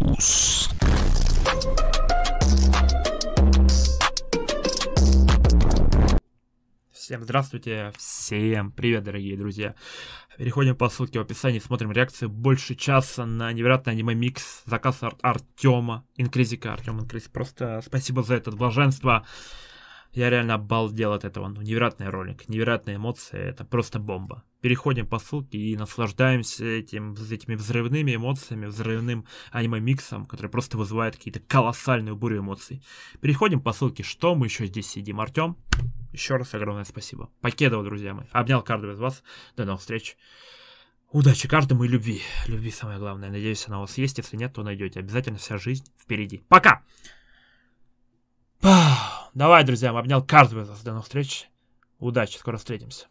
туз. Всем здравствуйте, всем привет, дорогие друзья. Переходим по ссылке в описании, смотрим реакцию больше часа на невероятный аниме-микс, заказ Артема, Инкризика, Артем Инкриз. Просто спасибо за это блаженство. Я реально обалдел от этого. Ну, невероятный ролик, невероятные эмоции, это просто бомба. Переходим по ссылке и наслаждаемся этим, этими взрывными эмоциями, взрывным аниме-миксом, который просто вызывает какие-то колоссальные бурю эмоций. Переходим по ссылке, что мы еще здесь сидим. Артем, еще раз огромное спасибо. Покедово, друзья мои. Обнял каждого из вас. До новых встреч. Удачи каждому и любви. Любви самое главное. Надеюсь, она у вас есть. Если нет, то найдете. Обязательно вся жизнь впереди. Пока! Давай, друзья, обнял каждого из вас. До новых встреч. Удачи, скоро встретимся.